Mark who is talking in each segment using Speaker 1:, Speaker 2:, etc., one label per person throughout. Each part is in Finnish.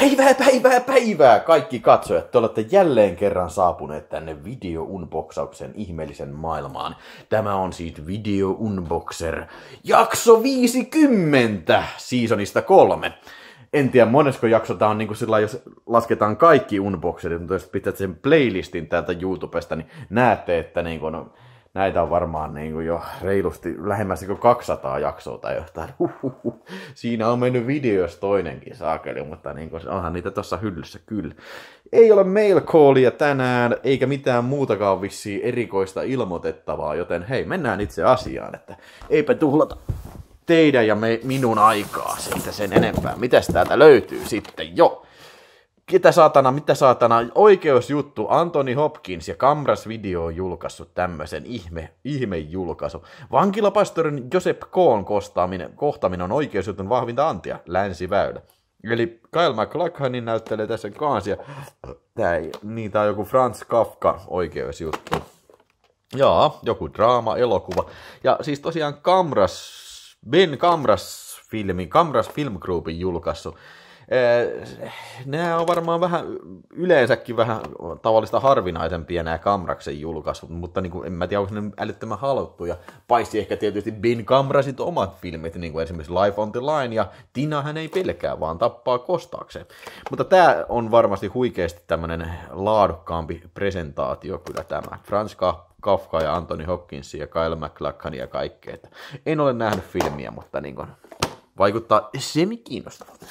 Speaker 1: Päivää, päivää, päivää! Kaikki katsojat, te olette jälleen kerran saapuneet tänne video-unboxauksen ihmeellisen maailmaan. Tämä on siitä Video Unboxer jakso 50 seasonista kolme. En tiedä monesko jakso tää on niinku sillä jos lasketaan kaikki unboxerit, mutta jos pitää sen playlistin täältä YouTubesta, niin näette, että niinku no näitä on varmaan niin kuin jo reilusti lähemmäs niin kuin 200 jaksoa tai jotain. Huhhuh. Siinä on mennyt videos toinenkin saakeli, mutta niin kuin, onhan niitä tuossa hyllyssä kyllä. Ei ole mail callia tänään, eikä mitään muutakaan vissiin erikoista ilmoitettavaa, joten hei, mennään itse asiaan, että eipä tuhlata teidän ja me, minun aikaa siitä sen enempää. Mitäs täältä löytyy sitten? jo? Ketä saatana, mitä saatana, oikeusjuttu, Anthony Hopkins ja Kamras Video on julkaissut tämmöisen ihme, julkaisu. Vankilapastorin Josep Koon kohtaaminen, kohtaaminen on oikeusjutun vahvinta antia, länsiväylä. Eli Kyle McLachlan näyttelee tässä kansia. Tää, ei, niin, tää on joku Franz Kafka oikeusjuttu. Jaa, joku draama, elokuva. Ja siis tosiaan Kamras, Ben Kamras filmi, Kamras Film Groupin julkaissut Eh, nämä on varmaan vähän yleensäkin vähän tavallista harvinaisempia nämä Kamraksen julkaisut, mutta niin kuin, en mä tiedä, onko ne älyttömän haluttuja. Paitsi ehkä tietysti Bin Kamrasit omat filmit, niin kuin esimerkiksi Life on the Line, ja Tina hän ei pelkää, vaan tappaa kostaakseen. Mutta tämä on varmasti huikeasti tämmöinen laadukkaampi presentaatio kyllä tämä. Franz Kafka ja Anthony Hopkins ja Kyle MacLachlan ja kaikkea. En ole nähnyt filmiä, mutta niin kuin, vaikuttaa semi kiinnostavalta.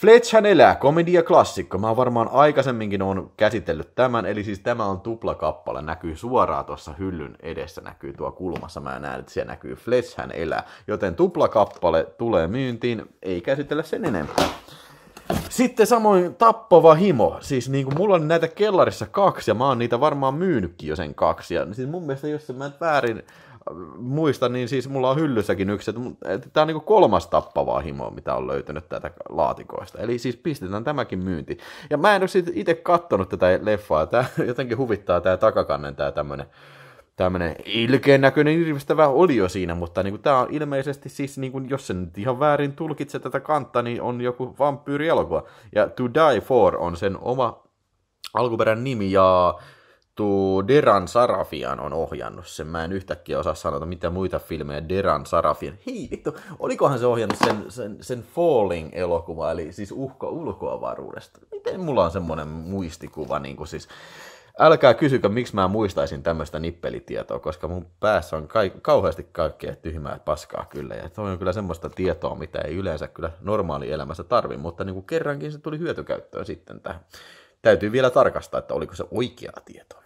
Speaker 1: Fletchan elää, komedia klassikko. Mä varmaan aikaisemminkin on käsitellyt tämän, eli siis tämä on tuplakappale, näkyy suoraan tuossa hyllyn edessä, näkyy tuo kulmassa, mä näen, että siellä näkyy Fletchan elää. Joten tuplakappale tulee myyntiin, ei käsitellä sen enempää. Sitten samoin tappava himo. Siis niin kuin mulla on näitä kellarissa kaksi ja mä oon niitä varmaan myynytkin jo sen kaksi. Ja siis mun mielestä jos mä väärin muistan, niin siis mulla on hyllyssäkin yksi, että, tämä on niin kolmas tappavaa himoa, mitä on löytynyt tätä laatikoista. Eli siis pistetään tämäkin myynti. Ja mä en ole sitten itse kattonut tätä leffaa. Tämä jotenkin huvittaa tämä takakannen tämä tämmöinen tämmöinen ilkeen näköinen irvistävä jo siinä, mutta niin kuin, tämä on ilmeisesti siis, niin kuin, jos sen ihan väärin tulkitse tätä kantta, niin on joku vampyyrielokuva. Ja To Die For on sen oma alkuperän nimi ja vittu Deran Sarafian on ohjannut sen. Mä en yhtäkkiä osaa sanoa, mitä muita filmejä Deran Sarafian. Hei vittu, olikohan se ohjannut sen, sen, sen Falling-elokuva, eli siis uhka ulkoavaruudesta. Miten mulla on semmoinen muistikuva, niin kuin siis älkää kysykö, miksi mä muistaisin tämmöistä nippelitietoa, koska mun päässä on kaik- kauheasti kaikkea tyhmää paskaa kyllä. Ja toi on kyllä semmoista tietoa, mitä ei yleensä kyllä normaali elämässä tarvi, mutta niin kuin kerrankin se tuli hyötykäyttöön sitten tähän. Täytyy vielä tarkastaa, että oliko se oikea tieto.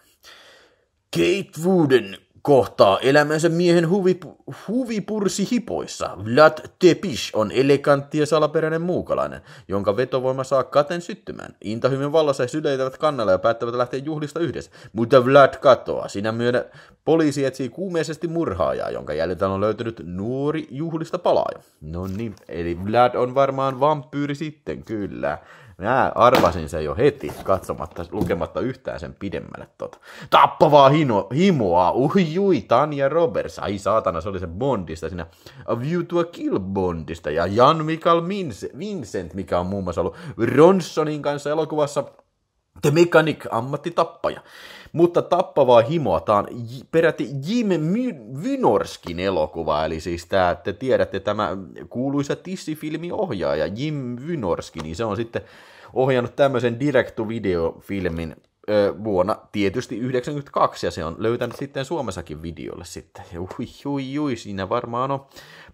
Speaker 1: Kate Wooden kohtaa elämänsä miehen huvipu- huvipursi hipoissa. Vlad Tepish on elegantti ja salaperäinen muukalainen, jonka vetovoima saa katen syttymään. Intahymin vallassa he syleitävät kannalla ja päättävät lähteä juhlista yhdessä, mutta Vlad katoaa. Sinä myönnä poliisi etsii kuumeisesti murhaajaa, jonka jäljiltä on löytynyt nuori juhlista palaaja. No niin, eli Vlad on varmaan vampyyri sitten, kyllä. Mä arvasin sen jo heti, katsomatta, lukematta yhtään sen pidemmälle tota. Tappavaa hino, himoa, ui jui, Tanja Roberts, ai saatana, se oli se Bondista siinä, A View to a Kill Bondista, ja Jan Mikael Vincent, mikä on muun muassa ollut Ronsonin kanssa elokuvassa The Mechanic, ammattitappaja. Mutta Tappavaa himoa, tämä on peräti Jim Vynorskin elokuva, eli siis tämä, te tiedätte tämä kuuluisa tissifilmiohjaaja Jim Vynorski, niin se on sitten ohjannut tämmöisen direct-to-video-filmin vuonna tietysti 92, ja se on löytänyt sitten Suomessakin videolle sitten. Ja ui, ui, ui, siinä varmaan on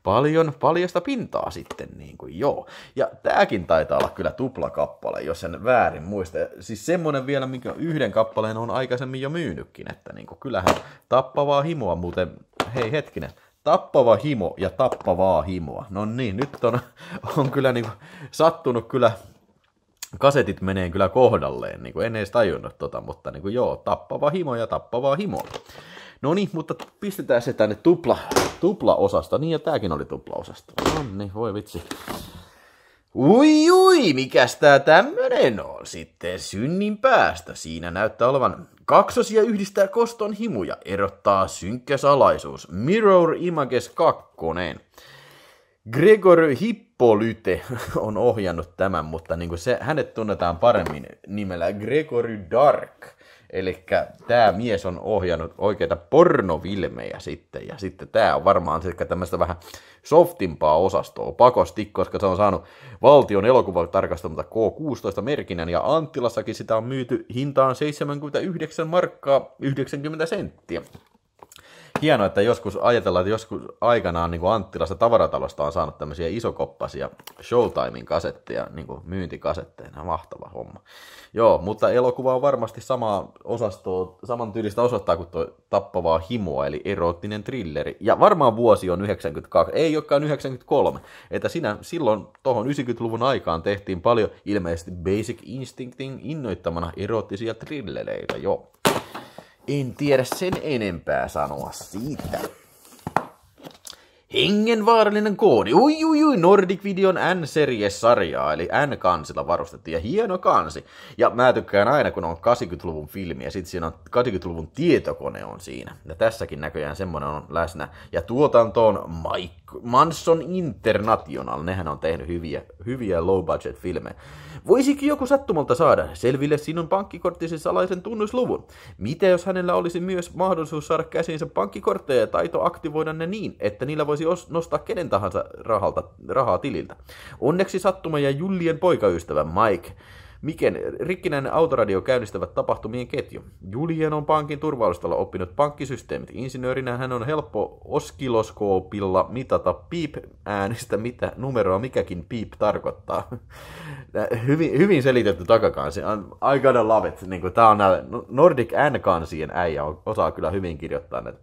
Speaker 1: paljon paljasta pintaa sitten, niin kuin joo. Ja tääkin taitaa olla kyllä tuplakappale, jos en väärin muista. Siis semmonen vielä, minkä yhden kappaleen on aikaisemmin jo myynytkin, että niin kuin, kyllähän tappavaa himoa muuten, hei hetkinen, tappava himo ja tappavaa himoa. No niin, nyt on, on kyllä niin kuin, sattunut kyllä kasetit menee kyllä kohdalleen, niin kuin en edes tajunnut tota, mutta niin kuin joo, tappava himo ja tappavaa himo. No niin, mutta pistetään se tänne tupla, tupla osasta, Niin ja tääkin oli tupla No niin, voi vitsi. Ui, ui, mikäs tää tämmönen on sitten synnin päästä. Siinä näyttää olevan kaksosia yhdistää koston himuja, erottaa synkkä salaisuus. Mirror Images 2. Gregor Hippolyte on ohjannut tämän, mutta niin kuin se, hänet tunnetaan paremmin nimellä Gregory Dark. Eli tämä mies on ohjannut oikeita pornovilmejä sitten, ja sitten tämä on varmaan tämmöistä vähän softimpaa osastoa pakosti, koska se on saanut valtion elokuvatarkastamalta K16-merkinnän, ja Anttilassakin sitä on myyty hintaan 79 markkaa 90 senttiä hienoa, että joskus ajatellaan, että joskus aikanaan niin kuin Anttilasta tavaratalosta on saanut tämmöisiä isokoppasia Showtimein kasetteja, niin kuin myyntikasetteina. Mahtava homma. Joo, mutta elokuva on varmasti samaa osastoa, saman tyylistä osoittaa kuin tuo tappavaa himoa, eli erottinen trilleri. Ja varmaan vuosi on 92, ei olekaan 93. Että sinä silloin tuohon 90-luvun aikaan tehtiin paljon ilmeisesti Basic Instinctin innoittamana erottisia trillereitä, joo. En tiedä sen enempää sanoa siitä. Hengen vaarallinen koodi. Ui, ui, ui, Nordic Videon N-series-sarjaa, eli N-kansilla varustettiin, ja hieno kansi. Ja mä tykkään aina, kun on 80-luvun filmi, ja sit siinä on 80-luvun tietokone on siinä. Ja tässäkin näköjään semmonen on läsnä. Ja tuotanto on Mike Manson International, nehän on tehnyt hyviä, hyviä low-budget-filmejä. Voisikin joku sattumalta saada selville sinun pankkikorttisi salaisen tunnusluvun? Mitä jos hänellä olisi myös mahdollisuus saada käsiinsä pankkikortteja ja taito aktivoida ne niin, että niillä voisi nostaa kenen tahansa rahalta, rahaa tililtä? Onneksi sattuma ja Jullien poikaystävä Mike Miken rikkinäinen autoradio käynnistävät tapahtumien ketju. Julien on pankin turvallistalla oppinut pankkisysteemit. Insinöörinä hän on helppo oskiloskoopilla mitata piip-äänistä, mitä numeroa mikäkin piip tarkoittaa. hyvin, hyvin selitetty takakansi. I gotta love it. Niin tämä on Nordic N-kansien äijä, osaa kyllä hyvin kirjoittaa näitä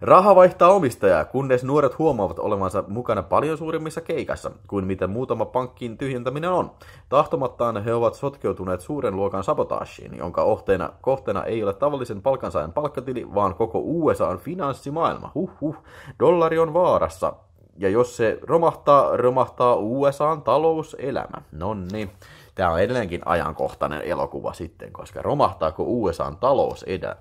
Speaker 1: Raha vaihtaa omistajaa, kunnes nuoret huomaavat olevansa mukana paljon suuremmissa keikassa kuin mitä muutama pankkiin tyhjentäminen on. Tahtomattaan he ovat sotkeutuneet suuren luokan sabotaasiin, jonka ohteena, kohteena ei ole tavallisen palkansaajan palkkatili, vaan koko USAn finanssimaailma. Huhhuh, dollari on vaarassa. Ja jos se romahtaa, romahtaa USAn talouselämä. Nonni. Niin tämä on edelleenkin ajankohtainen elokuva sitten, koska romahtaako USAn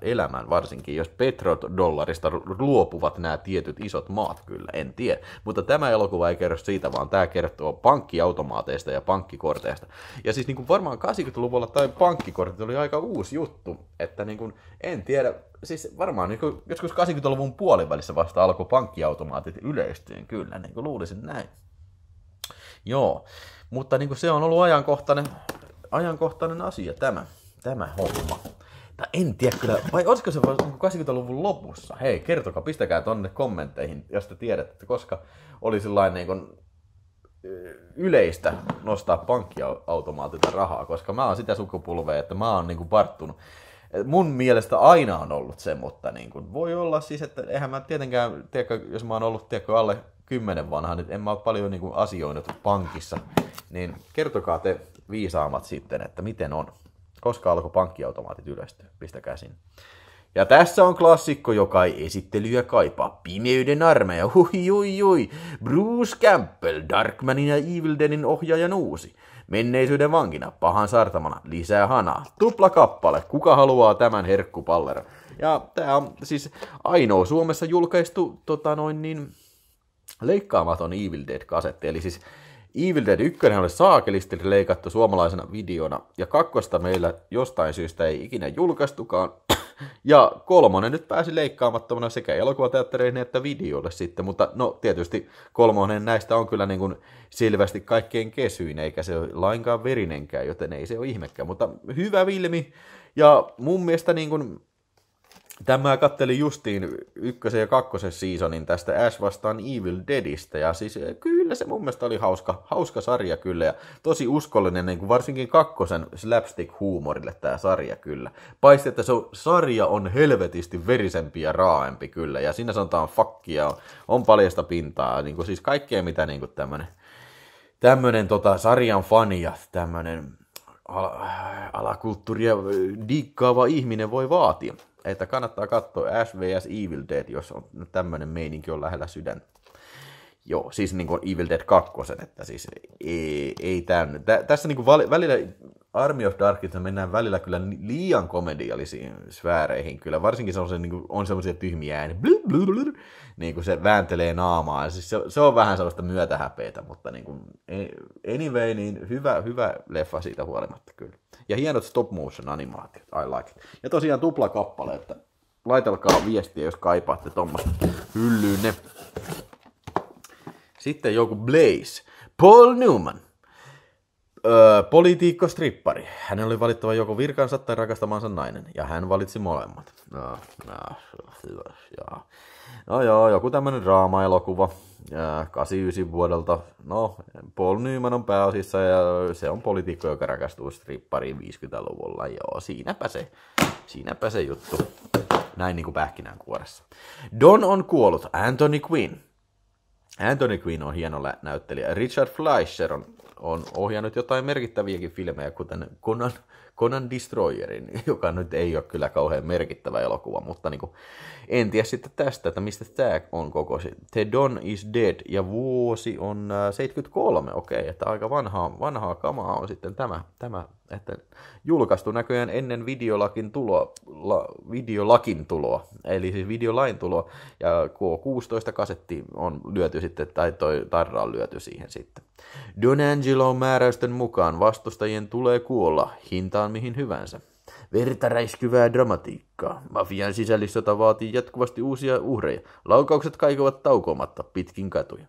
Speaker 1: elämään varsinkin jos petrodollarista luopuvat nämä tietyt isot maat, kyllä, en tiedä. Mutta tämä elokuva ei kerro siitä, vaan tämä kertoo pankkiautomaateista ja pankkikorteista. Ja siis niin kuin varmaan 80-luvulla tai pankkikortit oli aika uusi juttu, että niin kuin, en tiedä, siis varmaan niin kuin, joskus 80-luvun puolivälissä vasta alkoi pankkiautomaatit yleistyyn, kyllä, niin kuin luulisin näin. Joo. Mutta niin kuin se on ollut ajankohtainen, ajankohtainen asia tämä, tämä homma. Tai en tiedä kyllä, vai olisiko se 80-luvun niinku lopussa? Hei, kertokaa, pistäkää tonne kommentteihin, jos te tiedätte, että koska oli sellainen niin kuin yleistä nostaa pankkiautomaatilta rahaa, koska mä oon sitä sukupolvea, että mä oon niin kuin varttunut mun mielestä aina on ollut se, mutta niin kuin, voi olla siis, että eihän mä tietenkään, tiedä, jos mä oon ollut tiedä, alle kymmenen vanha, nyt en mä ole paljon niin kuin asioinut pankissa, niin kertokaa te viisaamat sitten, että miten on. Koska alkoi pankkiautomaatit yleistyä, pistäkää sinne. Ja tässä on klassikko, joka ei esittelyä kaipaa. Pimeyden armeija, hui hui hui. Bruce Campbell, Darkmanin ja Evil Denin ohjaajan uusi. Menneisyyden vankina, pahan sartamana, lisää hanaa. Tupla kappale, kuka haluaa tämän herkkupallera? Ja tämä on siis ainoa Suomessa julkaistu tota noin niin, leikkaamaton Evil Dead-kasetti. Eli siis Evil Dead 1 oli saakelisti leikattu suomalaisena videona, ja kakkosta meillä jostain syystä ei ikinä julkaistukaan. Ja kolmonen nyt pääsi leikkaamattomana sekä elokuvateattereihin että videolle sitten, mutta no tietysti kolmonen näistä on kyllä niin kuin selvästi kaikkein kesyin, eikä se ole lainkaan verinenkään, joten ei se ole ihmekään, mutta hyvä filmi. Ja mun mielestä niin kuin Tämä katteli justiin ykkösen ja kakkosen seasonin tästä Ash vastaan Evil Deadistä, ja siis eh, kyllä se mun mielestä oli hauska, hauska sarja kyllä, ja tosi uskollinen, niin kuin varsinkin kakkosen slapstick-huumorille tämä sarja kyllä. Paitsi, että se sarja on helvetisti verisempi ja raaempi kyllä, ja siinä sanotaan fakkia, on, on paljasta pintaa, niin kuin siis kaikkea mitä niin kuin tämmönen, tämmönen tota, sarjan fani ja tämmönen al- äh, alakulttuuria diikkaava ihminen voi vaatia. Että kannattaa katsoa vs Evil Dead, jos on tämmöinen meininki on lähellä sydäntä. Joo, siis niin kuin Evil Dead 2, että siis ei, ei täynnä. Tä, tässä niin kuin vali, välillä Army of Darkissa mennään välillä kyllä liian komediallisiin sfääreihin kyllä, varsinkin se on, se, niin kuin, on semmoisia tyhmiä ääniä, blub, blub, blub, niin kuin se vääntelee naamaa, siis se, se, on vähän sellaista myötähäpeitä, mutta niin kuin, e, anyway, niin hyvä, hyvä leffa siitä huolimatta kyllä. Ja hienot stop motion animaatiot, I like it. Ja tosiaan tupla että laitelkaa viestiä, jos kaipaatte tuommoista hyllyne. Sitten joku Blaze. Paul Newman. Öö, politiikko strippari. Hän oli valittava joko virkansa tai rakastamansa nainen, ja hän valitsi molemmat. No, no, no, no joo, joku tämmönen draama-elokuva. 89 vuodelta. No, Paul Newman on pääosissa ja se on poliitikko, joka rakastuu strippariin 50-luvulla. Joo, siinäpä se, siinäpä se juttu. Näin niin kuin kuoressa. Don on kuollut. Anthony Quinn. Anthony Quinn on hieno näyttelijä. Richard Fleischer on, on ohjannut jotain merkittäviäkin filmejä, kuten Conan Conan Destroyerin, joka nyt ei ole kyllä kauhean merkittävä elokuva, mutta niin kuin, en tiedä sitten tästä, että mistä tämä on koko se. The Don is Dead ja vuosi on 73, äh, okei, okay, että aika vanhaa, vanhaa kamaa on sitten tämä, tämä, että julkaistu näköjään ennen videolakin tuloa, la, videolakin tuloa, eli siis videolain tuloa, ja K16 kasetti on lyöty sitten, tai toi tarra on lyöty siihen sitten. Don Angelo määräysten mukaan vastustajien tulee kuolla hintaan mihin hyvänsä. Verta räiskyvää dramatiikkaa. Mafian sisällissota vaatii jatkuvasti uusia uhreja. Laukaukset kaikovat taukomatta pitkin katuja.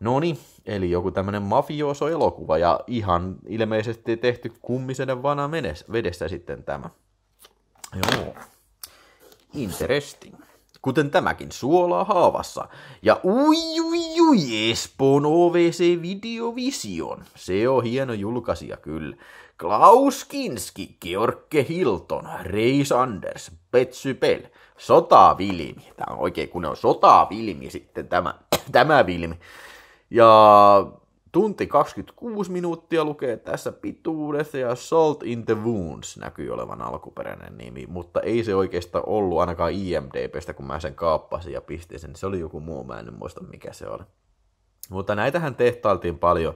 Speaker 1: No niin, eli joku tämmönen mafioso-elokuva ja ihan ilmeisesti tehty kummisen vana vedessä sitten tämä. Joo. Interesting kuten tämäkin suolaa haavassa. Ja ui ui ui, Espoon OVC Videovision. Se on hieno julkaisija kyllä. Klaus Kinski, George Hilton, Ray Sanders, Betsy Bell, Sotavilmi. Tämä on oikein, kun ne on Sotavilmi sitten tämä, tämä vilmi. Ja Tunti 26 minuuttia lukee tässä pituudessa ja Salt in the Wounds näkyy olevan alkuperäinen nimi, mutta ei se oikeastaan ollut ainakaan IMDBstä, kun mä sen kaappasin ja pistin sen. Se oli joku muu, mä en muista mikä se oli. Mutta näitähän tehtailtiin paljon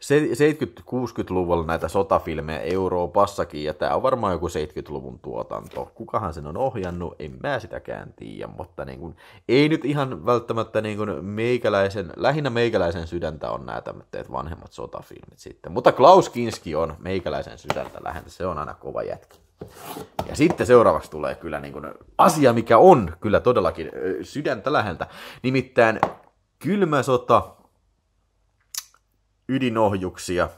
Speaker 1: 70-60-luvulla näitä sotafilmejä Euroopassakin, ja tämä on varmaan joku 70-luvun tuotanto. Kukahan sen on ohjannut, en mä sitäkään tiedä, mutta niin kun, ei nyt ihan välttämättä niin kun meikäläisen, lähinnä meikäläisen sydäntä on nämä tämmöiset vanhemmat sotafilmit sitten. Mutta Klaus Kinski on meikäläisen sydäntä lähinnä, se on aina kova jätki. Ja sitten seuraavaksi tulee kyllä niin kun asia, mikä on kyllä todellakin sydäntä läheltä, nimittäin kylmä sota ydinohjuksia,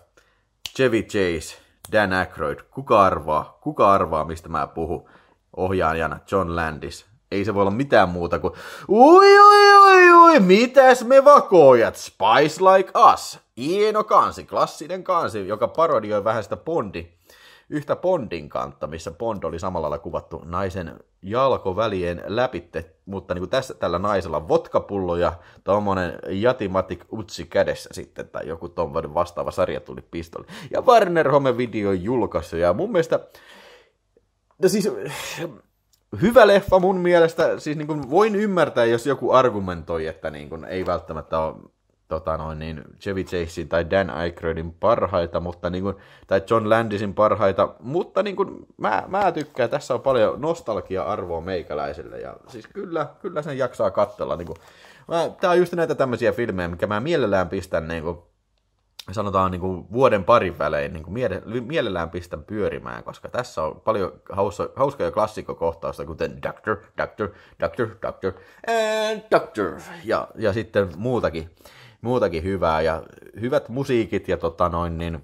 Speaker 1: Chevy Chase, Dan Aykroyd. Kuka arvaa? Kuka arvaa, mistä mä puhun? Ohjaajana John Landis. Ei se voi olla mitään muuta kuin ui ui ui ui, mitäs me vakoojat, Spice Like Us. Hieno kansi, klassinen kansi, joka parodioi vähän sitä Bondi, yhtä Bondin kantta, missä Bond oli samalla lailla kuvattu naisen jalkovälien läpitte mutta niin kuin tässä tällä naisella on votkapullo ja tuommoinen Jatimatic Utsi kädessä sitten, tai joku tuommoinen vastaava pistoli. Ja Warner Home Video julkaisu, ja mun mielestä, no siis, hyvä leffa mun mielestä, siis niin kuin voin ymmärtää, jos joku argumentoi, että niin kuin ei välttämättä ole tota noin, niin Chevy Chasein tai Dan Aykroydin parhaita, mutta niin kuin, tai John Landisin parhaita, mutta niin kuin, mä, mä tykkään, tässä on paljon nostalgia-arvoa meikäläisille, ja siis kyllä, kyllä sen jaksaa katsella. Niin kuin. Mä, tää on just näitä tämmöisiä filmejä, mikä mä mielellään pistän niin kuin, sanotaan niin kuin vuoden parin välein niin kuin mielellään pistän pyörimään, koska tässä on paljon hauska, hauskoja klassikkokohtausta, kuten Doctor, Doctor, Doctor, Doctor, and Doctor, ja, ja sitten muutakin muutakin hyvää ja hyvät musiikit ja tota noin, niin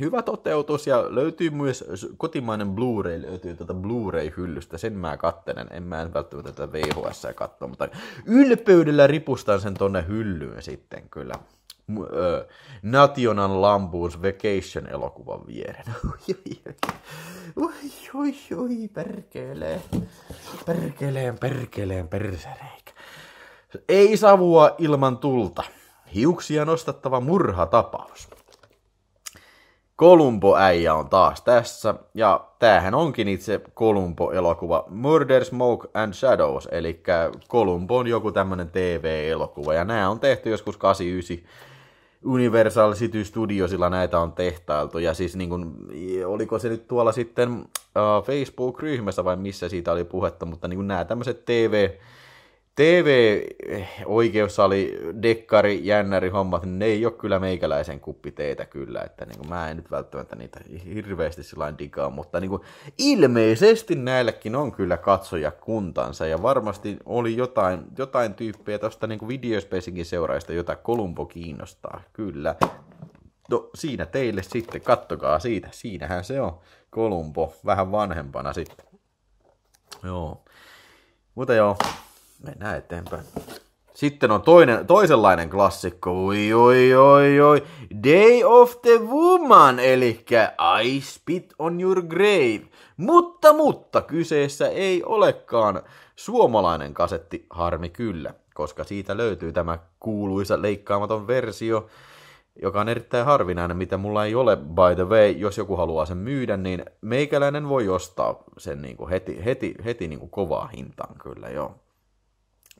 Speaker 1: hyvä toteutus ja löytyy myös kotimainen Blu-ray, löytyy tätä tuota Blu-ray-hyllystä, sen mä kattelen, en mä välttämättä tätä VHS katso, mutta ylpeydellä ripustan sen tonne hyllyyn sitten kyllä. National Lampoon's Vacation-elokuvan vieren. Oi, oi, oi, perkeleen. Perkeleen, perkeleen, perseleen. Ei savua ilman tulta. Hiuksia nostattava murhatapaus. Kolumbo-äijä on taas tässä, ja tämähän onkin itse Kolumbo-elokuva Murder, Smoke and Shadows, eli Kolumbo on joku tämmöinen TV-elokuva, ja nämä on tehty joskus 89 Universal City Studiosilla näitä on tehtailtu, ja siis niin kun, oliko se nyt tuolla sitten uh, Facebook-ryhmässä vai missä siitä oli puhetta, mutta niin nämä tämmöiset TV- TV-oikeussali, dekkari, jännäri hommat, ne ei ole kyllä meikäläisen kuppiteitä kyllä, että niin kuin mä en nyt välttämättä niitä hirveästi sillä digaa, mutta niin kuin ilmeisesti näilläkin on kyllä katsoja kuntansa ja varmasti oli jotain, jotain tyyppejä tuosta niin videospacinkin seuraista, jota Kolumbo kiinnostaa, kyllä. No siinä teille sitten, kattokaa siitä, siinähän se on Kolumbo, vähän vanhempana sitten. Joo. Mutta joo, mennään eteenpäin. Sitten on toinen, toisenlainen klassikko, oi oi oi oi, Day of the Woman, eli I Spit on Your Grave. Mutta, mutta, kyseessä ei olekaan suomalainen kasetti, harmi kyllä, koska siitä löytyy tämä kuuluisa leikkaamaton versio, joka on erittäin harvinainen, mitä mulla ei ole, by the way, jos joku haluaa sen myydä, niin meikäläinen voi ostaa sen niin kuin heti, heti, heti niinku kovaa hintaan, kyllä joo.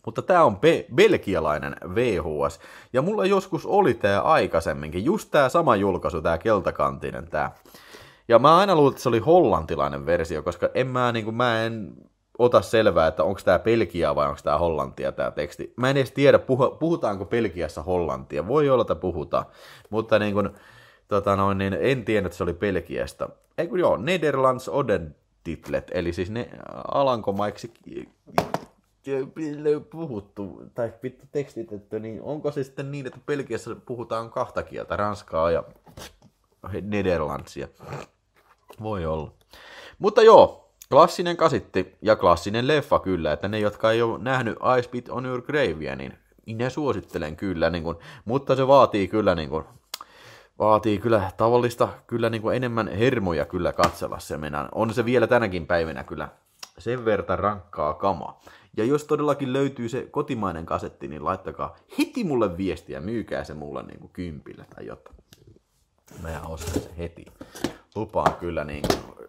Speaker 1: Mutta tämä on be- belgialainen VHS. Ja mulla joskus oli tämä aikaisemminkin, just tämä sama julkaisu, tämä keltakantinen tämä. Ja mä aina luulin, että se oli hollantilainen versio, koska en mä, niin kuin, mä en ota selvää, että onko tämä Belgia vai onko tämä Hollantia tämä teksti. Mä en edes tiedä, puh- puhutaanko Belgiassa Hollantia. Voi olla, että puhutaan. Mutta niin kuin, tota noin, niin en tiedä, että se oli Belgiasta. Ei kun joo, Netherlands Oden titlet, eli siis ne alankomaiksi puhuttu tai vittu tekstitetty, niin onko se sitten niin, että Belgiassa puhutaan kahta kieltä, ranskaa ja nederlandsia? Voi olla. Mutta joo, klassinen kasitti ja klassinen leffa kyllä, että ne, jotka ei ole nähnyt Ice Beat on Your Graveä, niin minä suosittelen kyllä, niin kun, mutta se vaatii kyllä niin kun, vaatii kyllä tavallista, kyllä niin kuin enemmän hermoja kyllä katsella se Mennään. On se vielä tänäkin päivänä kyllä sen verran rankkaa kamaa. Ja jos todellakin löytyy se kotimainen kasetti, niin laittakaa heti mulle viestiä, myykää se mulle niin kuin kympillä tai jotain. Mä ostan se heti. Lupaan kyllä niin kuin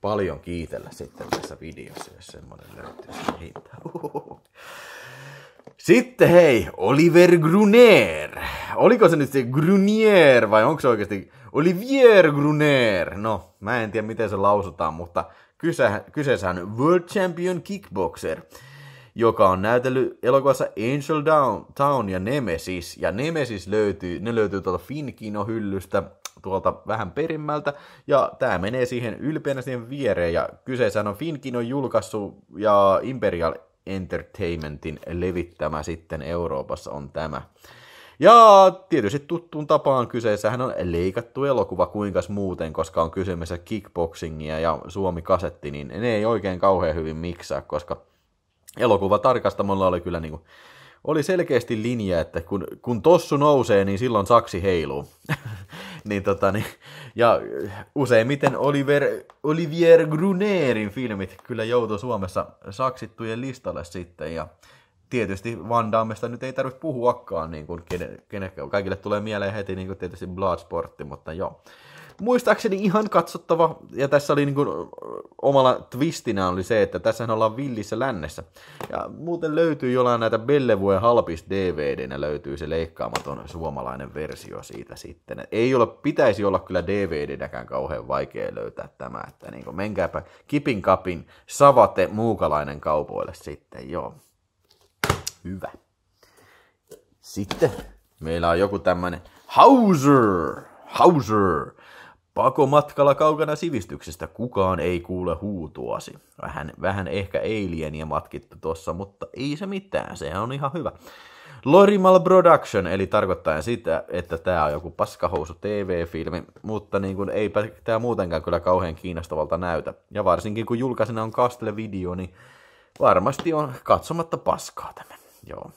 Speaker 1: paljon kiitellä sitten tässä videossa, jos semmonen löytyy se hinta. Sitten hei, Oliver Gruner. Oliko se nyt se Grunier vai onko se oikeasti Olivier Gruner? No, mä en tiedä miten se lausutaan, mutta kyse, kyseessä on World Champion Kickboxer joka on näytellyt elokuvassa Angel Down, Town ja Nemesis. Ja Nemesis löytyy, ne löytyy tuolta Finkino-hyllystä tuolta vähän perimmältä, ja tämä menee siihen ylpeänä siihen viereen, ja kyseessä on Finkino julkaissut, ja Imperial Entertainmentin levittämä sitten Euroopassa on tämä. Ja tietysti tuttuun tapaan kyseessähän on leikattu elokuva kuinkas muuten, koska on kysymässä kickboxingia ja suomi kasetti, niin ne ei oikein kauhean hyvin miksaa, koska elokuva tarkastamolla oli kyllä niin kuin, oli selkeästi linja, että kun, kun tossu nousee, niin silloin saksi heiluu. niin tota, niin, ja useimmiten Oliver, Olivier Grunerin filmit kyllä joutui Suomessa saksittujen listalle sitten. Ja tietysti Van Dammesta nyt ei tarvitse puhuakaan, niin kuin kene, kene, kaikille tulee mieleen heti niin kuin tietysti Bloodsportti, mutta joo muistaakseni ihan katsottava, ja tässä oli niin kuin, omalla twistinä oli se, että tässä ollaan villissä lännessä. Ja muuten löytyy jollain näitä Bellevue halpis DVDnä löytyy se leikkaamaton suomalainen versio siitä sitten. Ei ole, pitäisi olla kyllä DVDnäkään kauhean vaikea löytää tämä, että niin kuin, menkääpä kipin kapin savate muukalainen kaupoille sitten, joo. Hyvä. Sitten meillä on joku tämmönen Hauser. Hauser Pakomatkalla kaukana sivistyksestä kukaan ei kuule huutuasi. Vähän, vähän ehkä alieniä matkittu tuossa, mutta ei se mitään, sehän on ihan hyvä. Lorimal Production, eli tarkoittaa sitä, että tämä on joku paskahousu TV-filmi, mutta niin kuin eipä tämä muutenkaan kyllä kauhean kiinnostavalta näytä. Ja varsinkin kun julkaisena on Castle Video, niin varmasti on katsomatta paskaa tämä. Joo.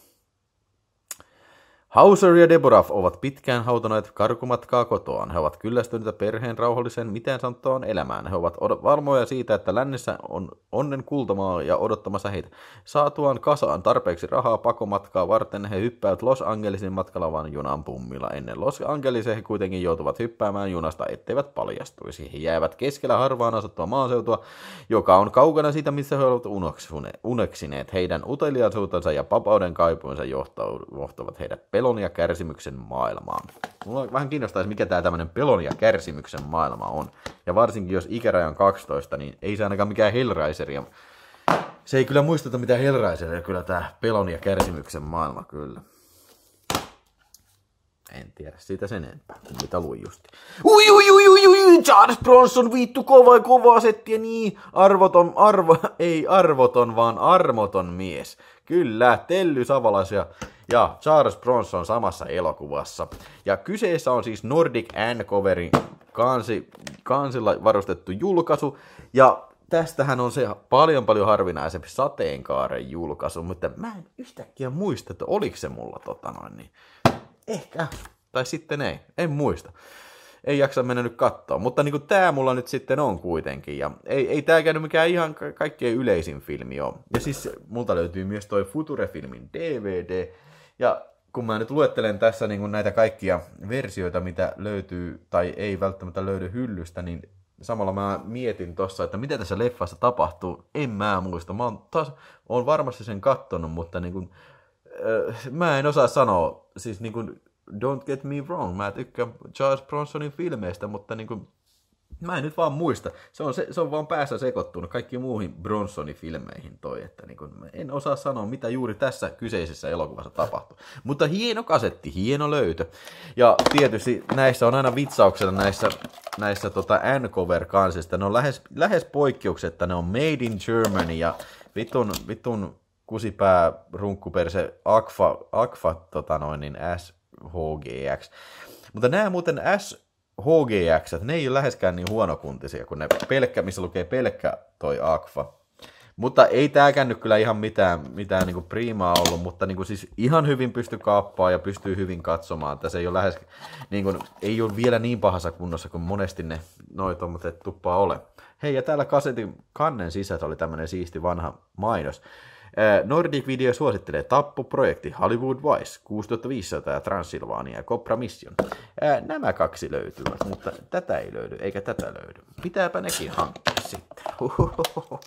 Speaker 1: Hauser ja Deborah ovat pitkään hautaneet karkumatkaa kotoaan. He ovat kyllästyneitä perheen rauhalliseen mitään sanottavaan elämään. He ovat od- varmoja siitä, että lännessä on onnen kultamaa ja odottamassa heitä. Saatuaan kasaan tarpeeksi rahaa pakomatkaa varten he hyppäävät Los Angelesin matkalavan junan pummilla. Ennen Los Angelesia he kuitenkin joutuvat hyppäämään junasta, etteivät paljastuisi. He jäävät keskellä harvaan asuttua maaseutua, joka on kaukana siitä, missä he ovat uneksineet. Heidän uteliaisuutensa ja vapauden kaipuunsa johtavat heidät pelon pelon ja kärsimyksen maailmaan. Mulla vähän kiinnostaisi, mikä tämä tämmöinen pelon ja kärsimyksen maailma on. Ja varsinkin jos ikäraja on 12, niin ei se ainakaan mikään Hellraiseria. Se ei kyllä muistuta mitä Hellraiseria, kyllä tämä pelon ja kärsimyksen maailma kyllä. En tiedä siitä sen enempää kuin mitä luin justi. Ui, ui, ui, ui, ui, Charles Bronson vittu kova kova ja niin. Arvoton, arvo, ei arvoton, vaan armoton mies. Kyllä, Telly Savalaisia ja Charles Bronson samassa elokuvassa. Ja kyseessä on siis Nordic N-coverin kansi, kansilla varustettu julkaisu. Ja tästähän on se paljon paljon harvinaisempi sateenkaaren julkaisu, mutta mä en yhtäkkiä muista, että oliko se mulla tota noin niin Ehkä. Tai sitten ei. En muista. Ei jaksa mennä nyt katsoa. Mutta niin tämä mulla nyt sitten on kuitenkin. Ja ei, ei tämä käynyt mikään ihan kaikkein yleisin filmi ole. Ja siis multa löytyy myös toi Future-filmin DVD. Ja kun mä nyt luettelen tässä niin näitä kaikkia versioita, mitä löytyy tai ei välttämättä löydy hyllystä, niin samalla mä mietin tossa, että mitä tässä leffassa tapahtuu, en mä muista. Mä oon, taas, oon varmasti sen kattonut, mutta niin kun, äh, mä en osaa sanoa siis niin kuin, don't get me wrong, mä tykkään Charles Bronsonin filmeistä, mutta niin kuin, mä en nyt vaan muista. Se on, se, se on vaan päässä sekoittunut kaikkiin muihin Bronsonin filmeihin toi, että niin kun, en osaa sanoa, mitä juuri tässä kyseisessä elokuvassa tapahtui. Mutta hieno kasetti, hieno löytö. Ja tietysti näissä on aina vitsauksena näissä, näissä tota N-cover-kansista. Ne on lähes, lähes poikkeuksetta, ne on made in Germany ja vitun, vitun kusipää runkkuperse Akfa, Akfa tota noin, niin SHGX. Mutta nämä muuten SHGX, ne ei ole läheskään niin huonokuntisia kuin ne pelkkä, missä lukee pelkkä toi Akfa. Mutta ei tääkään nyt kyllä ihan mitään, mitään niinku priimaa ollut, mutta niinku siis ihan hyvin pystyy kaappaa ja pystyy hyvin katsomaan. Tässä ei ole, lähes, niinku, ei ole vielä niin pahassa kunnossa kuin monesti ne noin tuommoiset tuppaa ole. Hei, ja täällä kasetin kannen sisät oli tämmöinen siisti vanha mainos. Eh, Nordic Video suosittelee tappoprojekti Hollywood Vice, 6500 Transilvaania ja Copra Mission. Eh, nämä kaksi löytyvät, mutta tätä ei löydy, eikä tätä löydy. Pitääpä nekin hankkia sitten. Ohohoho,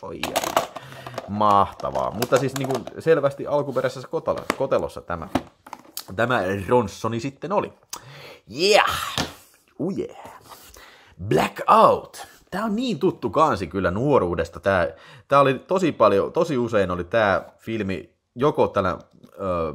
Speaker 1: Mahtavaa. Mutta siis niin kuin selvästi alkuperäisessä kotelossa, tämä, tämä Ronsoni sitten oli. Yeah! Oh yeah! Blackout! Tämä on niin tuttu kansi kyllä nuoruudesta. Tämä, tämä oli tosi paljon, tosi usein oli tämä filmi joko tällä ö,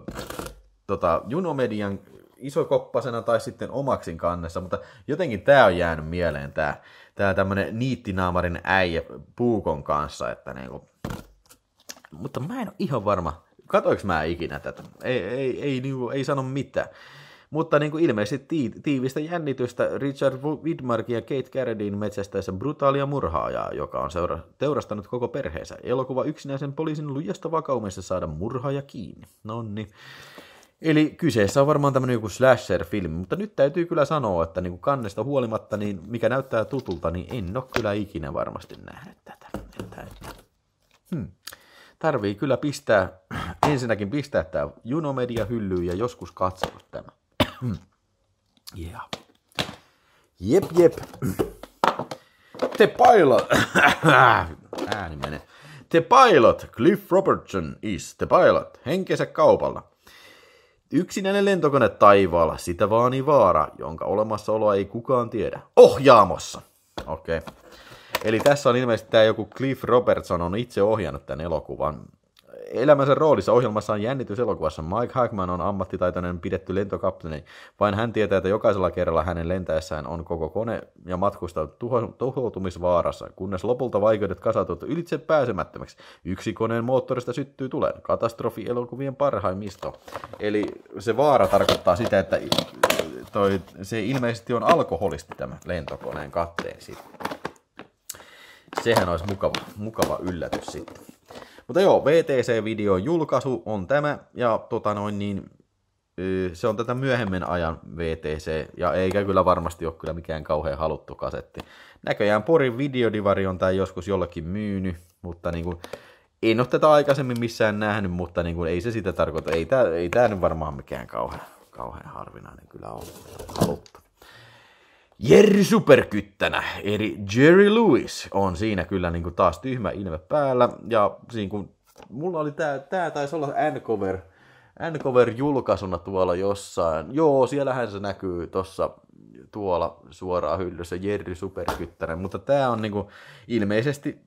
Speaker 1: tota, Junomedian isokoppasena tai sitten omaksin kannessa, mutta jotenkin tämä on jäänyt mieleen tämä, tämä tämmöinen niittinaamarin äijä puukon kanssa, että kuin, niinku. mutta mä en ole ihan varma, katoinko mä ikinä tätä, ei, ei, ei, kuin, niinku, ei sano mitään. Mutta niin kuin ilmeisesti tiivistä jännitystä Richard Widmark ja Kate Carradine metsästäessä brutaalia murhaajaa, joka on seura- teurastanut koko perheensä. Elokuva yksinäisen poliisin lujasta vakaumessa saada murhaaja kiinni. Nonni. Eli kyseessä on varmaan tämmöinen joku slasher-filmi, mutta nyt täytyy kyllä sanoa, että niin kuin kannesta huolimatta, niin mikä näyttää tutulta, niin en ole kyllä ikinä varmasti nähnyt tätä. Että, että. Hmm. Tarvii kyllä pistää, ensinnäkin pistää tämä Junomedia hyllyyn ja joskus katsoa tämä. Mm. Yeah. Jep, jep. The Pilot. Ääni menee. The Pilot. Cliff Robertson is The Pilot. Henkensä kaupalla. Yksinäinen lentokone taivaalla, sitä vaani vaara, jonka olemassaoloa ei kukaan tiedä. Ohjaamossa! Okei. Okay. Eli tässä on ilmeisesti tämä joku Cliff Robertson on itse ohjannut tämän elokuvan elämänsä roolissa ohjelmassaan jännityselokuvassa. Mike Hackman on ammattitaitoinen pidetty lentokapteeni. Vain hän tietää, että jokaisella kerralla hänen lentäessään on koko kone ja matkusta tuho- tuhoutumisvaarassa, kunnes lopulta vaikeudet kasautuvat ylitse pääsemättömäksi. Yksi koneen moottorista syttyy tulen Katastrofi elokuvien parhaimmisto. Eli se vaara tarkoittaa sitä, että toi, se ilmeisesti on alkoholisti tämä lentokoneen katteen sitten. Sehän olisi mukava, mukava yllätys sitten. Mutta joo, VTC-videon julkaisu on tämä, ja tota noin niin, se on tätä myöhemmin ajan VTC, ja eikä kyllä varmasti ole kyllä mikään kauhean haluttu kasetti. Näköjään Porin videodivari on tämä joskus jollekin myynyt, mutta niin kuin, en ole tätä aikaisemmin missään nähnyt, mutta niin kuin, ei se sitä tarkoita. Ei tämä ei tämä nyt varmaan mikään kauhean, kauhean harvinainen kyllä ole haluttu. Jerry Superkyttänä, eli Jerry Lewis, on siinä kyllä niin kuin taas tyhmä ilme päällä. Ja siinä kun, mulla oli tää tää taisi olla N-cover, N-cover-julkaisuna tuolla jossain. Joo, siellähän se näkyy tuossa tuolla suoraan hyllyssä Jerry Superkyttänä. mutta tää on niinku ilmeisesti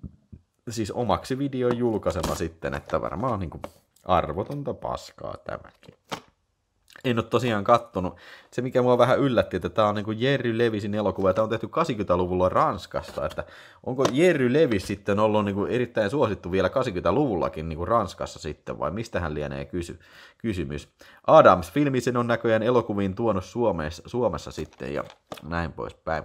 Speaker 1: siis omaksi videon julkaisema sitten, että varmaan niinku arvotonta paskaa tämäkin en ole tosiaan kattonut. Se, mikä mua vähän yllätti, että tämä on niin kuin Jerry Levisin elokuva, ja tämä on tehty 80-luvulla Ranskasta. Että onko Jerry Levis sitten ollut niin kuin erittäin suosittu vielä 80-luvullakin niin kuin Ranskassa sitten, vai mistähän lienee kysy, kysymys? Adams, filmisen on näköjään elokuviin tuonut Suomessa, Suomessa sitten, ja näin poispäin.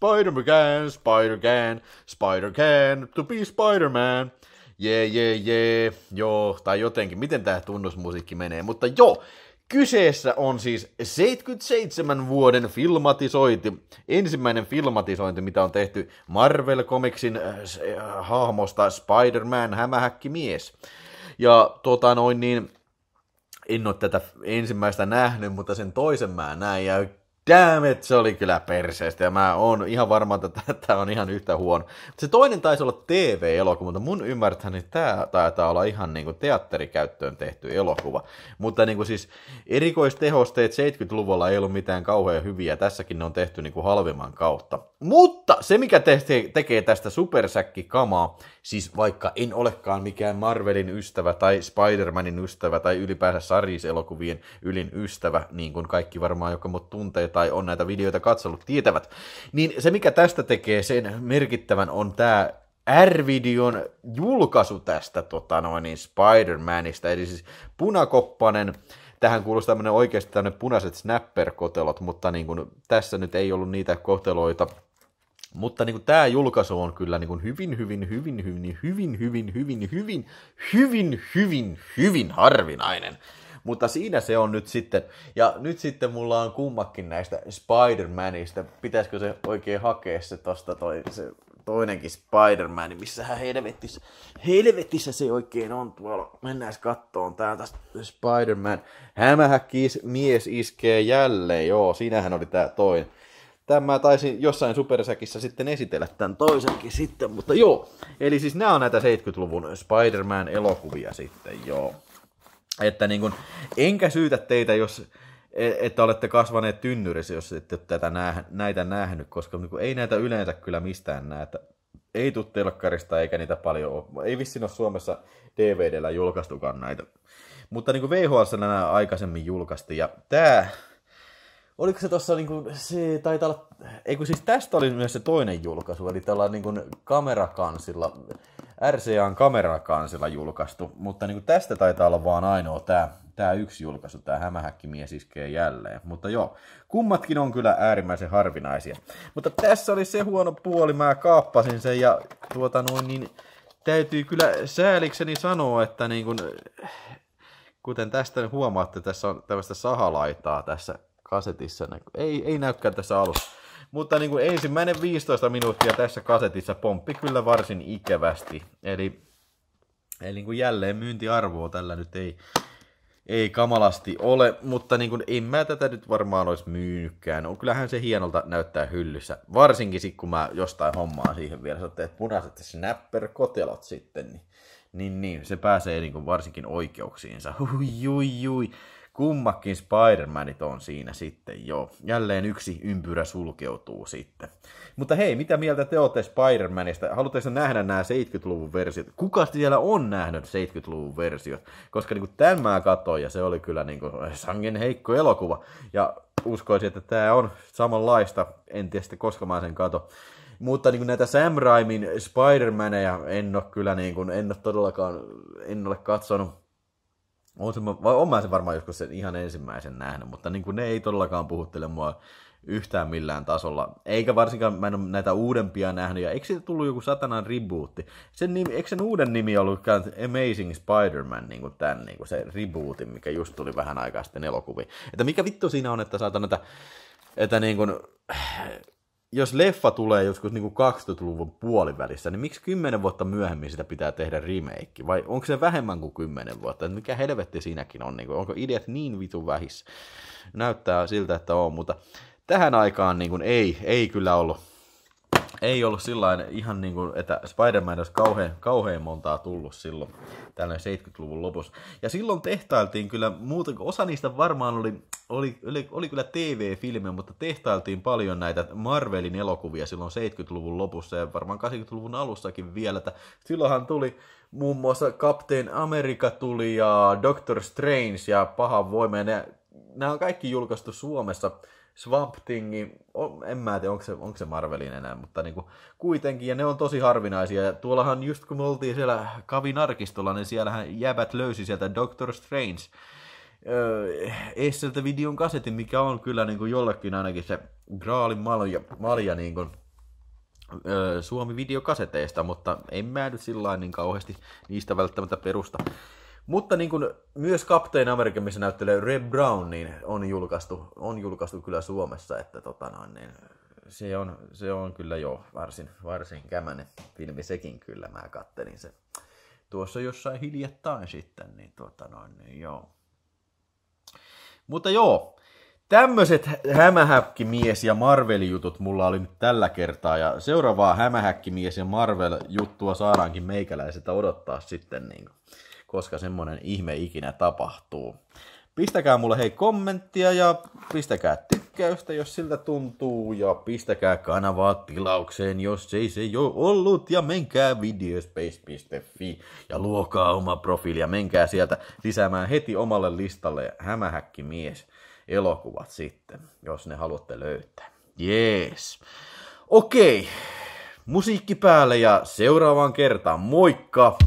Speaker 1: Spider-Man, spider man spider man to be Spider-Man. Jee, yeah, jee, yeah, jee, yeah. joo, tai jotenkin, miten tämä tunnusmusiikki menee, mutta joo, Kyseessä on siis 77 vuoden filmatisointi, ensimmäinen filmatisointi, mitä on tehty Marvel Comicsin äh, äh hahmosta Spider-Man mies. Ja tota noin niin, en ole tätä ensimmäistä nähnyt, mutta sen toisen mä näin, ja damn it, se oli kyllä perseestä. Ja mä oon ihan varma, että tämä on ihan yhtä huono. Se toinen taisi olla TV-elokuva, mutta mun niin tämä taitaa olla ihan niin kuin teatterikäyttöön tehty elokuva. Mutta niin kuin siis erikoistehosteet 70-luvulla ei ollut mitään kauhean hyviä. Tässäkin ne on tehty niin kuin halvemman kautta. Mutta se, mikä te- te- tekee tästä supersäkki kamaa, siis vaikka en olekaan mikään Marvelin ystävä tai Spider-Manin ystävä tai ylipäänsä sarjiselokuvien ylin ystävä, niin kuin kaikki varmaan, jotka mut tuntee tai on näitä videoita katsellut, tietävät, niin se, mikä tästä tekee sen merkittävän, on tämä R-videon julkaisu tästä tota noin, niin Spider-Manista, eli siis punakoppanen, tähän kuulostaa tämmöinen oikeasti tämmöinen punaiset snapper-kotelot, mutta niin kuin tässä nyt ei ollut niitä koteloita, mutta niin kuin, tämä julkaisu on kyllä niin kuin hyvin, hyvin, hyvin, hyvin, hyvin, hyvin, hyvin, hyvin, hyvin, hyvin, hyvin harvinainen. Mutta siinä se on nyt sitten. Ja nyt sitten mulla on kummakin näistä Spider-Manista. Pitäisikö se oikein hakea se tosta toi, se toinenkin Spider-Man, missähän helvetissä, helvetissä se oikein on tuolla. Mennään kattoon täältä Spider-Man. Hämähäkkiis mies iskee jälleen, joo, siinähän oli tää toinen. Tämä mä taisin jossain supersäkissä sitten esitellä tämän toisenkin sitten, mutta joo. Eli siis nämä on näitä 70-luvun Spider-Man-elokuvia sitten, joo. Että niin kun, enkä syytä teitä, jos e, että olette kasvaneet tynnyrissä, jos ette ole tätä nää, näitä nähnyt, koska niin ei näitä yleensä kyllä mistään näitä. Ei tule telkkarista eikä niitä paljon ole. Ei vissiin ole Suomessa DVDllä julkaistukaan näitä. Mutta niin kuin VHS nämä aikaisemmin julkaistiin, ja tämä Oliko se tuossa, niin se taitaa olla, ei kun siis tästä oli myös se toinen julkaisu, eli tällä niin kuin kamerakansilla, RCAn kamerakansilla julkaistu, mutta niin kuin tästä taitaa olla vaan ainoa tämä, tämä yksi julkaisu, tämä hämähäkkimies iskee jälleen. Mutta joo, kummatkin on kyllä äärimmäisen harvinaisia. Mutta tässä oli se huono puoli, mä kaappasin sen ja tuota noin, niin täytyy kyllä säälikseni sanoa, että niin kuin, kuten tästä huomaatte, tässä on tämmöistä sahalaitaa tässä kasetissa. Ei, ei näykään tässä alussa. Mutta niin kuin ensimmäinen 15 minuuttia tässä kasetissa pomppi kyllä varsin ikävästi. Eli, eli niin kuin jälleen myyntiarvoa tällä nyt ei, ei kamalasti ole, mutta niin kuin, en mä tätä nyt varmaan olisi myynytkään. No, kyllähän se hienolta näyttää hyllyssä. Varsinkin sitten, kun mä jostain hommaa siihen vielä, sä teet punaiset snapper-kotelot sitten, niin, niin, niin se pääsee niin kuin varsinkin oikeuksiinsa. Hui, hui, hui kummakin Spider-Manit on siinä sitten, jo Jälleen yksi ympyrä sulkeutuu sitten. Mutta hei, mitä mieltä te olette Spider-Manista? Haluatteko nähdä nämä 70-luvun versiot? Kuka siellä on nähnyt 70-luvun versiot? Koska niin kuin tämän mä katsoin, ja se oli kyllä niin kuin sangen heikko elokuva. Ja uskoisin, että tämä on samanlaista. En tiedä sitten, koska mä sen kato. Mutta niin kuin näitä Sam Raimin Spider-Maneja en ole kyllä niin kuin, en ole todellakaan, en ole katsonut on, se, vai on mä sen varmaan joskus sen ihan ensimmäisen nähnyt, mutta niin kuin ne ei todellakaan puhuttele mua yhtään millään tasolla. Eikä varsinkaan, mä en ole näitä uudempia nähnyt, ja eikö siitä tullut joku satanan rebootti? Sen nimi, eikö sen uuden nimi ollut Amazing Spider-Man, niin kuin tämän, niin kuin se rebootti, mikä just tuli vähän aikaa sitten elokuviin. Että mikä vittu siinä on, että saatan näitä, että niin kuin, jos leffa tulee joskus niin 2000-luvun puolivälissä, niin miksi 10 vuotta myöhemmin sitä pitää tehdä remake? Vai onko se vähemmän kuin 10 vuotta? Et mikä helvetti siinäkin on? Niin kuin, onko ideat niin vitun vähissä? Näyttää siltä, että on, mutta tähän aikaan niin kuin, ei, ei kyllä ollut ei ollut sillä ihan niin kuin, että Spider-Man olisi kauhean, kauhean montaa tullut silloin tällä 70-luvun lopussa. Ja silloin tehtailtiin kyllä muuten, osa niistä varmaan oli, oli, oli, oli kyllä TV-filmejä, mutta tehtailtiin paljon näitä Marvelin elokuvia silloin 70-luvun lopussa ja varmaan 80-luvun alussakin vielä. Että silloinhan tuli muun muassa Captain America tuli ja Doctor Strange ja Pahan voima ja ne, nämä on kaikki julkaistu Suomessa – Swamp Thingi, en mä tiedä, onko se, onko se Marvelin enää, mutta niin kuin kuitenkin, ja ne on tosi harvinaisia. Ja tuollahan just kun me oltiin siellä Kavin arkistolla, niin siellähän jäbät löysi sieltä Doctor Strange öö, Esseltä videon kasetin, mikä on kyllä niin kuin jollekin ainakin se Graalin malja, malja niin kuin, öö, Suomi-videokaseteista, mutta en mä nyt sillä niin kauheasti niistä välttämättä perusta mutta niin kuin myös Captain America, missä näyttelee Red Brown, niin on julkaistu, on julkaistu kyllä Suomessa, että tota noin, niin se, on, se on kyllä jo varsin, varsin kämänen filmi sekin kyllä, mä kattelin sen tuossa jossain hiljattain sitten, niin tota noin, niin joo. Mutta joo, tämmöiset hämähäkkimies ja Marvel-jutut mulla oli nyt tällä kertaa, ja seuraavaa hämähäkkimies ja Marvel-juttua saadaankin meikäläiseltä odottaa sitten niin kuin koska semmoinen ihme ikinä tapahtuu. Pistäkää mulle hei kommenttia ja pistäkää tykkäystä, jos siltä tuntuu. Ja pistäkää kanavaa tilaukseen, jos ei se jo ollut. Ja menkää videospace.fi ja luokaa oma profiili ja menkää sieltä lisäämään heti omalle listalle hämähäkkimies elokuvat sitten, jos ne haluatte löytää. Jees. Okei, musiikki päälle ja seuraavaan kertaan. Moikka!